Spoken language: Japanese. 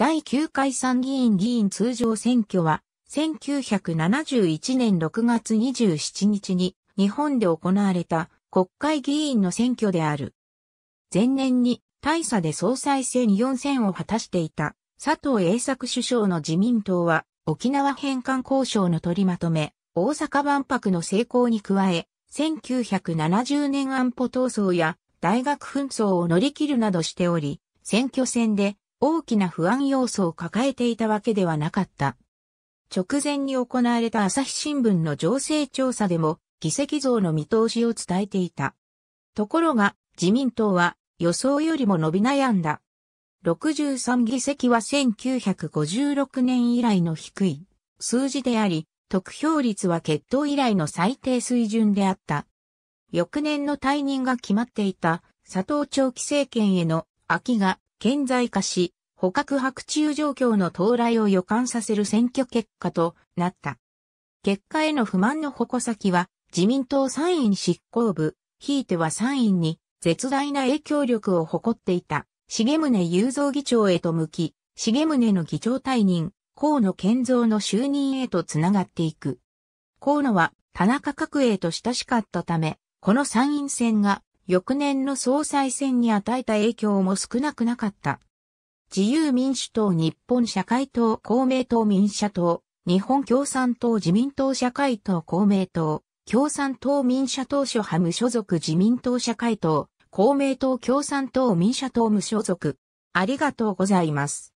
第9回参議院議員通常選挙は、1971年6月27日に日本で行われた国会議員の選挙である。前年に大差で総裁選4選を果たしていた佐藤栄作首相の自民党は沖縄返還交渉の取りまとめ、大阪万博の成功に加え、1970年安保闘争や大学紛争を乗り切るなどしており、選挙戦で大きな不安要素を抱えていたわけではなかった。直前に行われた朝日新聞の情勢調査でも議席増の見通しを伝えていた。ところが自民党は予想よりも伸び悩んだ。63議席は1956年以来の低い数字であり、得票率は決闘以来の最低水準であった。翌年の退任が決まっていた佐藤長期政権への秋が顕在化し、捕獲白昼状況の到来を予感させる選挙結果となった。結果への不満の矛先は、自民党参院執行部、ひいては参院に絶大な影響力を誇っていた、重宗雄三議長へと向き、重宗の議長退任、河野健三の就任へとつながっていく。河野は田中角栄と親しかったため、この参院選が翌年の総裁選に与えた影響も少なくなかった。自由民主党日本社会党公明党民社党、日本共産党自民党社会党公明党、共産党民社党諸派無所属自民党社会党、公明党共産党民社党無所属。ありがとうございます。